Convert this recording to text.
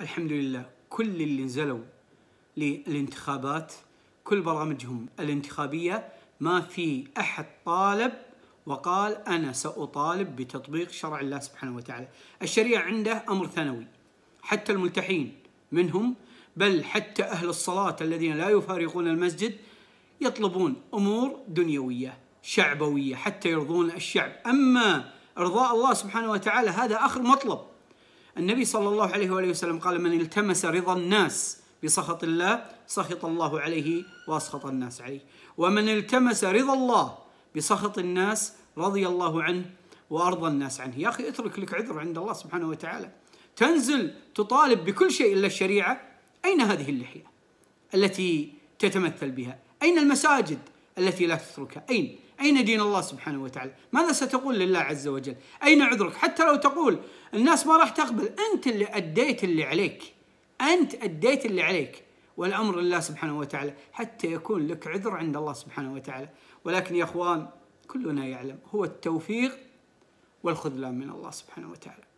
الحمد لله كل اللي نزلوا للانتخابات كل برامجهم الانتخابية ما في أحد طالب وقال أنا سأطالب بتطبيق شرع الله سبحانه وتعالى الشريعة عنده أمر ثانوي حتى الملتحين منهم بل حتى أهل الصلاة الذين لا يفارقون المسجد يطلبون أمور دنيوية شعبوية حتى يرضون الشعب أما إرضاء الله سبحانه وتعالى هذا آخر مطلب النبي صلى الله عليه وآله وسلم قال من التمس رضا الناس بسخط الله سخط الله عليه وأسخط الناس عليه ومن التمس رضا الله بسخط الناس رضي الله عنه وأرضى الناس عنه يا أخي اترك لك عذر عند الله سبحانه وتعالى تنزل تطالب بكل شيء إلا الشريعة أين هذه اللحية التي تتمثل بها أين المساجد التي لا تتركها أين؟ أين دين الله سبحانه وتعالى؟ ماذا ستقول لله عز وجل؟ أين عذرك؟ حتى لو تقول الناس ما راح تقبل أنت اللي أديت اللي عليك أنت أديت اللي عليك والأمر لله سبحانه وتعالى حتى يكون لك عذر عند الله سبحانه وتعالى ولكن يا أخوان كلنا يعلم هو التوفيق والخذلان من الله سبحانه وتعالى